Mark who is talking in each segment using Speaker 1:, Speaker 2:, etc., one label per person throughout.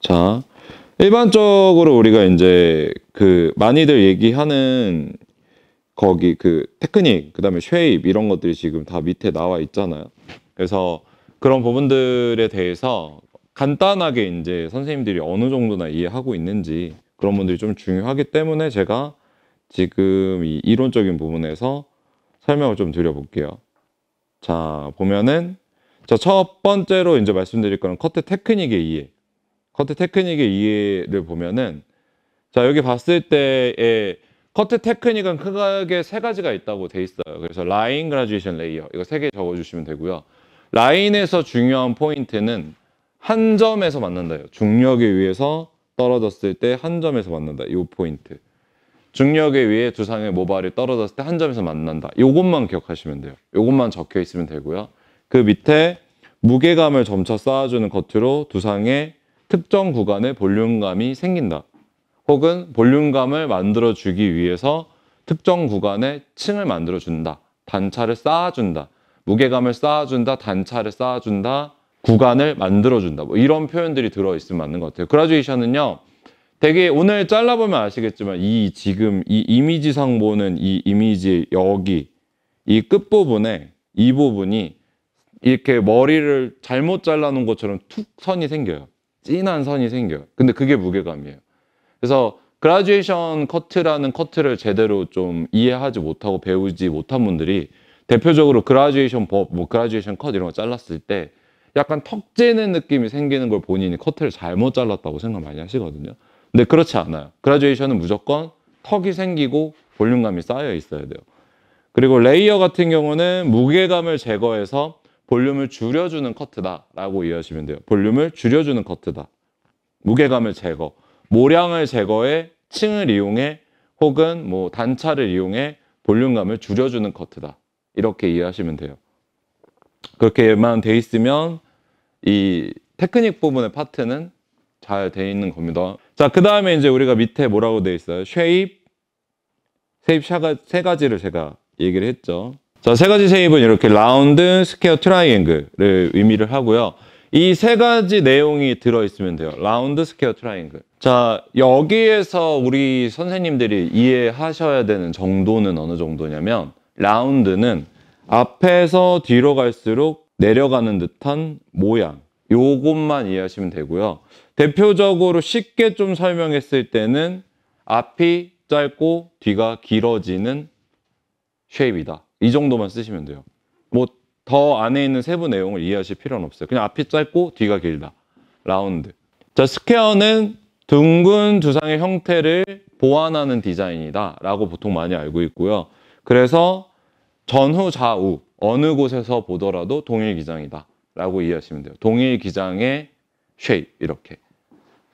Speaker 1: 자, 일반적으로 우리가 이제 그 많이들 얘기하는 거기 그 테크닉, 그 다음에 쉐입 이런 것들이 지금 다 밑에 나와 있잖아요. 그래서 그런 부분들에 대해서 간단하게 이제 선생님들이 어느 정도나 이해하고 있는지 그런 분들이 좀 중요하기 때문에 제가 지금 이 이론적인 부분에서 설명을 좀 드려볼게요. 자, 보면은 자, 첫 번째로 이제 말씀드릴 거는 커트 테크닉의 이해. 커트 테크닉의 이해를 보면은 자 여기 봤을 때의 커트 테크닉은 크게 세 가지가 있다고 돼 있어요. 그래서 라인 그라듀에이션 레이어 이거 세 개 적어주시면 되고요. 라인에서 중요한 포인트는 한 점에서 만난다요. 중력에 의해서 떨어졌을 때 한 점에서 만난다. 이 포인트. 중력에 의해 두 상의 모발이 떨어졌을 때 한 점에서 만난다. 이것만 기억하시면 돼요. 이것만 적혀 있으면 되고요. 그 밑에 무게감을 점차 쌓아주는 겉으로 두 상의 특정 구간에 볼륨감이 생긴다. 혹은 볼륨감을 만들어주기 위해서 특정 구간에 층을 만들어준다. 단차를 쌓아준다. 무게감을 쌓아준다. 단차를 쌓아준다. 구간을 만들어준다. 뭐 이런 표현들이 들어있으면 맞는 것 같아요. 그라듀에이션은요. 되게 오늘 잘라보면 아시겠지만 이 지금 이 이미지상 보는 이 이미지 여기 이 끝부분에 이 부분이 이렇게 머리를 잘못 잘라놓은 것처럼 툭 선이 생겨요. 진한 선이 생겨요. 근데 그게 무게감이에요. 그래서 그라듀에이션 커트라는 커트를 제대로 좀 이해하지 못하고 배우지 못한 분들이 대표적으로 그라듀에이션 법, 뭐 그라듀에이션 컷 이런 거 잘랐을 때 약간 턱지는 느낌이 생기는 걸 본인이 커트를 잘못 잘랐다고 생각 많이 하시거든요. 근데 그렇지 않아요. 그라듀에이션은 무조건 턱이 생기고 볼륨감이 쌓여 있어야 돼요. 그리고 레이어 같은 경우는 무게감을 제거해서 볼륨을 줄여주는 커트다라고 이해하시면 돼요. 볼륨을 줄여주는 커트다. 무게감을 제거, 모량을 제거해, 층을 이용해, 혹은 뭐 단차를 이용해 볼륨감을 줄여주는 커트다. 이렇게 이해하시면 돼요. 그렇게만 돼 있으면 이 테크닉 부분의 파트는 잘 돼 있는 겁니다. 자, 그 다음에 이제 우리가 밑에 뭐라고 돼 있어요? 쉐입, 쉐입 세 가지를 제가 얘기를 했죠. 자, 세 가지 쉐입은 이렇게 라운드, 스퀘어, 트라이앵글을 의미를 하고요. 이 세 가지 내용이 들어있으면 돼요. 라운드, 스퀘어, 트라이앵글. 자, 여기에서 우리 선생님들이 이해하셔야 되는 정도는 어느 정도냐면 라운드는 앞에서 뒤로 갈수록 내려가는 듯한 모양 요것만 이해하시면 되고요 대표적으로 쉽게 좀 설명했을 때는 앞이 짧고 뒤가 길어지는 쉐입이다 이 정도만 쓰시면 돼요. 뭐 더 안에 있는 세부 내용을 이해하실 필요는 없어요. 그냥 앞이 짧고 뒤가 길다. 라운드. 자, 스퀘어는 둥근 두상의 형태를 보완하는 디자인이다 라고 보통 많이 알고 있고요. 그래서 전후 좌우 어느 곳에서 보더라도 동일 기장이다 라고 이해하시면 돼요. 동일 기장의 쉐입 이렇게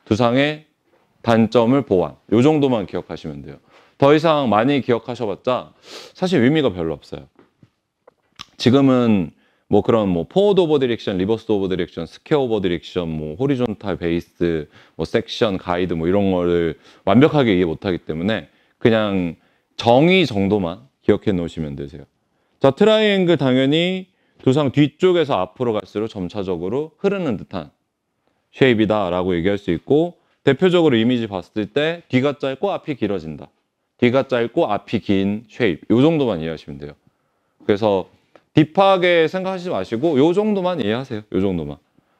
Speaker 1: 두상의 단점을 보완 요 정도만 기억하시면 돼요. 더 이상 많이 기억하셔봤자 사실 의미가 별로 없어요. 지금은 뭐 그런 뭐 포워드 오버 디렉션, 리버스 오버 디렉션, 스퀘어 오버 디렉션, 뭐 호리존탈 베이스, 뭐 섹션, 가이드 뭐 이런 거를 완벽하게 이해 못하기 때문에 그냥 정의 정도만 기억해 놓으시면 되세요. 자, 트라이앵글 당연히 두상 뒤쪽에서 앞으로 갈수록 점차적으로 흐르는 듯한 쉐입이다라고 얘기할 수 있고 대표적으로 이미지 봤을 때 뒤가 짧고 앞이 길어진다. 뒤가 짧고 앞이 긴 쉐입 이 정도만 이해하시면 돼요. 그래서 딥하게 생각하지 마시고 이 정도만 이해하세요. 이 정도만.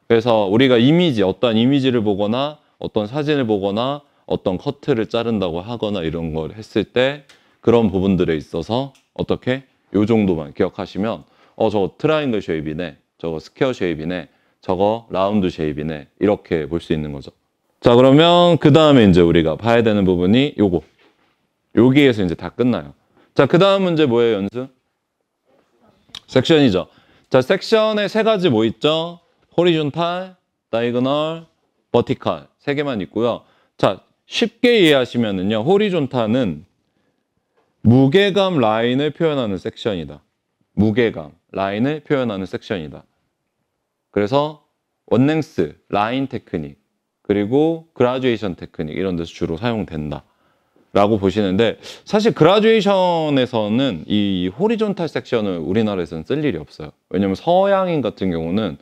Speaker 1: 그래서 우리가 이미지 어떤 이미지를 보거나 어떤 사진을 보거나 어떤 커트를 자른다고 하거나 이런 걸 했을 때 그런 부분들에 있어서 어떻게 이 정도만 기억하시면 어 저거 트라이앵글 쉐입이네 저거 스퀘어 쉐입이네 저거 라운드 쉐입이네 이렇게 볼 수 있는 거죠 자 그러면 그 다음에 이제 우리가 봐야 되는 부분이 요거 여기에서 이제 다 끝나요. 자, 그 다음 문제 뭐예요, 연습? 섹션이죠. 자, 섹션에 세 가지 뭐 있죠? 호리존탈, 다이그널, 버티컬 세 개만 있고요. 자, 쉽게 이해하시면은요. 호리존탈은 무게감 라인을 표현하는 섹션이다. 무게감 라인을 표현하는 섹션이다. 그래서 원랭스, 라인 테크닉, 그리고 그라듀에이션 테크닉 이런 데서 주로 사용된다. 라고 보시는데 사실 그라듀에이션에서는 이 호리존탈 섹션을 우리나라에서는 쓸 일이 없어요 왜냐면 서양인 같은 경우는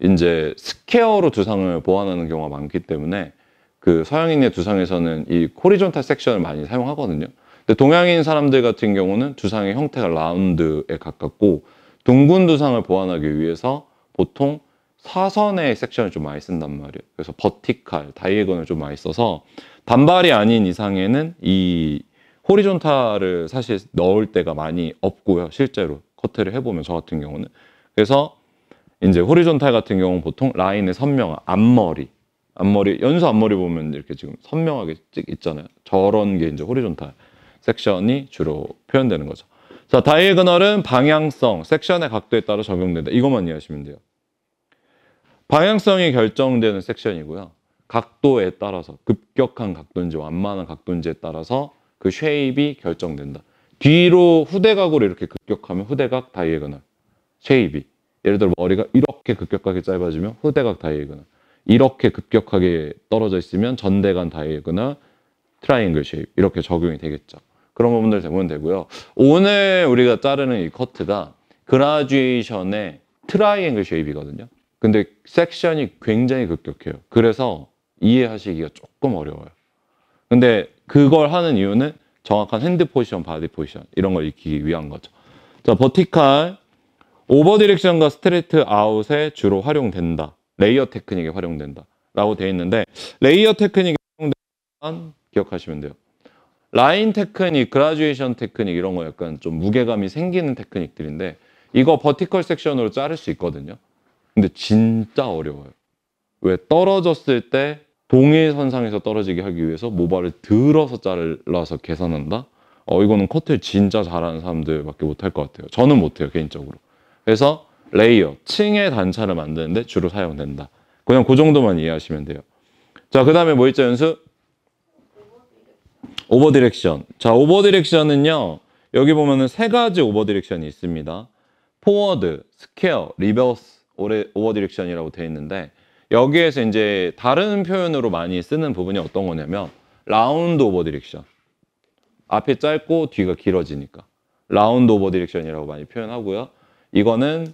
Speaker 1: 이제 스퀘어로 두상을 보완하는 경우가 많기 때문에 그 서양인의 두상에서는 이 호리존탈 섹션을 많이 사용하거든요 근데 동양인 사람들 같은 경우는 두상의 형태가 라운드에 가깝고 둥근 두상을 보완하기 위해서 보통 사선의 섹션을 좀 많이 쓴단 말이에요. 그래서 버티칼, 다이에건을 좀 많이 써서 단발이 아닌 이상에는 이 호리존탈을 사실 넣을 때가 많이 없고요. 실제로 커트를 해보면 저 같은 경우는 그래서 이제 호리존탈 같은 경우는 보통 라인의 선명한 앞머리 앞머리 연수 앞머리 보면 이렇게 지금 선명하게 찍 있잖아요 저런 게 이제 호리존탈 섹션이 주로 표현되는 거죠 자 다이애그널은 방향성 섹션의 각도에 따라 적용된다 이것만 이해하시면 돼요 방향성이 결정되는 섹션이고요. 각도에 따라서 급격한 각도인지 완만한 각도인지에 따라서 그 쉐입이 결정된다. 뒤로 후대각으로 이렇게 급격하면 후대각 다이에그널 쉐입이 예를 들어 머리가 이렇게 급격하게 짧아지면 후대각 다이에그널 이렇게 급격하게 떨어져 있으면 전대간 다이에그널 트라이앵글 쉐입 이렇게 적용이 되겠죠. 그런 부분들 보면 되고요. 오늘 우리가 자르는 이 커트가 그라듀에이션의 트라이앵글 쉐입이거든요. 근데 섹션이 굉장히 급격해요. 그래서 이해하시기가 조금 어려워요. 근데 그걸 하는 이유는 정확한 핸드 포지션, 바디 포지션 이런 걸 익히기 위한 거죠. 자, 버티칼 오버 디렉션과 스트레이트 아웃에 주로 활용된다. 레이어 테크닉에 활용된다. 라고 되어 있는데 레이어 테크닉에 활용된다만 기억하시면 돼요. 라인 테크닉, 그라듀에이션 테크닉 이런 거 약간 좀 무게감이 생기는 테크닉들인데 이거 버티컬 섹션으로 자를 수 있거든요. 근데 진짜 어려워요. 왜 떨어졌을 때 동일선상에서 떨어지게 하기 위해서 모발을 들어서 잘라서 계산한다? 어 이거는 커트를 진짜 잘하는 사람들밖에 못할 것 같아요. 저는 못해요 개인적으로. 그래서 레이어, 층의 단차를 만드는데 주로 사용된다. 그냥 그 정도만 이해하시면 돼요. 자, 그 다음에 뭐 있죠, 연습? 오버 디렉션. 자, 오버 디렉션은요, 여기 보면은 세 가지 오버 디렉션이 있습니다. 포워드, 스퀘어, 리버스, 오래 오버 디렉션이라고 되어 있는데 여기에서 이제 다른 표현으로 많이 쓰는 부분이 어떤 거냐면 라운드 오버 디렉션. 앞이 짧고 뒤가 길어지니까 라운드 오버 디렉션이라고 많이 표현하고요. 이거는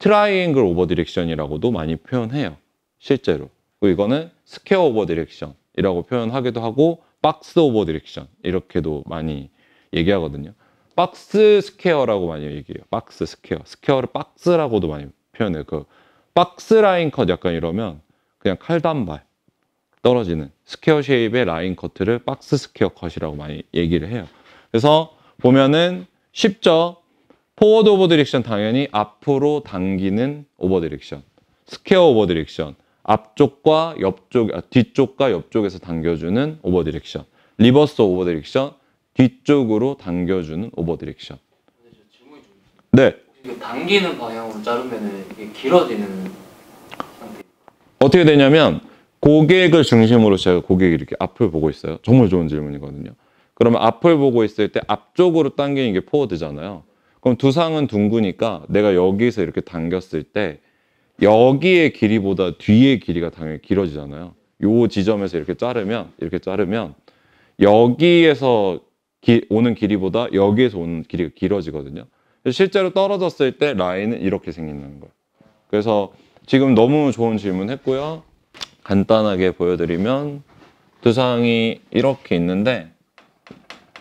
Speaker 1: 트라이앵글 오버 디렉션이라고도 많이 표현해요. 실제로. 그리고 이거는 스퀘어 오버 디렉션이라고 표현하기도 하고 박스 오버 디렉션 이렇게도 많이 얘기하거든요. 박스 스퀘어라고 많이 얘기해요. 박스 스퀘어. 스퀘어를 박스라고도 많이 표현해그 박스 라인 컷 약간 이러면 그냥 칼단발 떨어지는 스퀘어 쉐입의 라인 커트를 박스 스퀘어 컷이라고 많이 얘기를 해요. 그래서 보면은 쉽죠? 포워드 오버 디렉션 당연히 앞으로 당기는 오버 디렉션, 스퀘어 오버 디렉션, 앞쪽과 옆쪽, 아, 뒤쪽과 옆쪽에서 당겨주는 오버 디렉션, 리버스 오버 디렉션, 뒤쪽으로 당겨주는 오버 디렉션. 네, 당기는 방향으로 자르면 이게 길어지는 상태. 어떻게 되냐면 고객을 중심으로 제가 고객이 이렇게 앞을 보고 있어요. 정말 좋은 질문이거든요. 그러면 앞을 보고 있을 때 앞쪽으로 당기는 게 포워드잖아요. 그럼 두상은 둥그니까 내가 여기서 이렇게 당겼을 때 여기의 길이보다 뒤의 길이가 당연히 길어지잖아요. 요 지점에서 이렇게 자르면 이렇게 자르면 여기에서 기, 오는 길이보다 여기에서 오는 길이가 길어지거든요. 실제로 떨어졌을 때 라인은 이렇게 생기는 거예요. 그래서 지금 너무 좋은 질문 했고요. 간단하게 보여드리면 두상이 이렇게 있는데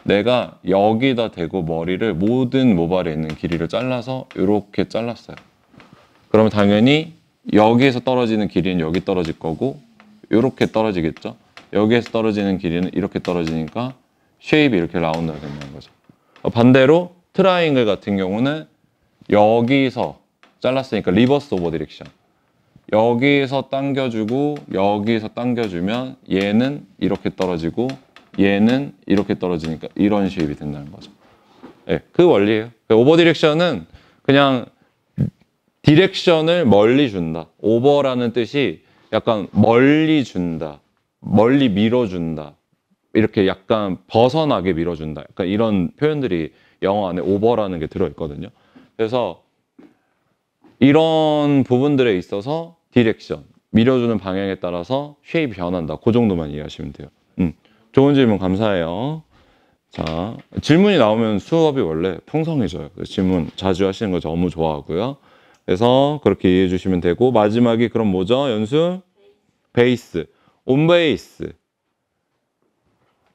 Speaker 1: 내가 여기다 대고 머리를 모든 모발에 있는 길이를 잘라서 이렇게 잘랐어요. 그러면 당연히 여기에서 떨어지는 길이는 여기 떨어질 거고 이렇게 떨어지겠죠. 여기에서 떨어지는 길이는 이렇게 떨어지니까 쉐입이 이렇게 라운드가 된다는 거죠. 반대로 트라이앵글 같은 경우는 여기서 잘랐으니까 리버스 오버 디렉션 여기서 당겨주고 여기서 당겨주면 얘는 이렇게 떨어지고 얘는 이렇게 떨어지니까 이런 쉐입이 된다는 거죠 네, 그 원리예요 그 오버 디렉션은 그냥 디렉션을 멀리 준다 오버라는 뜻이 약간 멀리 준다 멀리 밀어준다 이렇게 약간 벗어나게 밀어준다 약간 이런 표현들이 영어 안에 오버라는 게 들어있거든요. 그래서 이런 부분들에 있어서 디렉션, 밀어주는 방향에 따라서 쉐입이 변한다. 그 정도만 이해하시면 돼요. 음, 좋은 질문 감사해요. 자, 질문이 나오면 수업이 원래 풍성해져요. 그래서 질문 자주 하시는 거 너무 좋아하고요. 그래서 그렇게 이해해 주시면 되고 마지막이 그럼 뭐죠? 연수? 베이스. 온 베이스.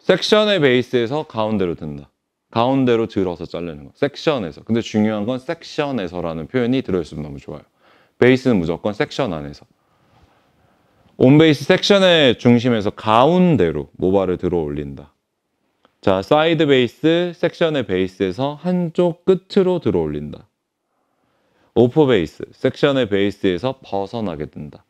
Speaker 1: 섹션의 베이스에서 가운데로 든다. 가운데로 들어서 자르는 거. 섹션에서. 근데 중요한 건 섹션에서라는 표현이 들어있으면 너무 좋아요. 베이스는 무조건 섹션 안에서. 온베이스 섹션의 중심에서 가운데로 모발을 들어 올린다. 자, 사이드 베이스 섹션의 베이스에서 한쪽 끝으로 들어 올린다. 오퍼 베이스 섹션의 베이스에서 벗어나게 된다.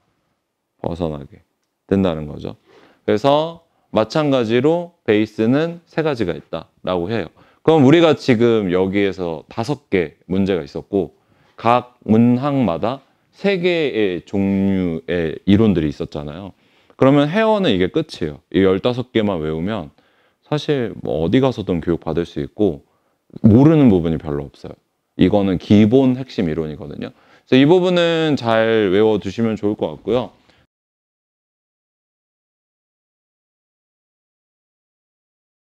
Speaker 1: 벗어나게 된다는 거죠. 그래서 마찬가지로 베이스는 세 가지가 있다라고 해요. 그럼 우리가 지금 여기에서 다섯 개 문제가 있었고 각 문항마다 세 개의 종류의 이론들이 있었잖아요. 그러면 회원은 이게 끝이에요. 이 열다섯 개만 외우면 사실 뭐 어디 가서든 교육받을 수 있고 모르는 부분이 별로 없어요. 이거는 기본 핵심 이론이거든요. 그래서 이 부분은 잘 외워두시면 좋을 것 같고요.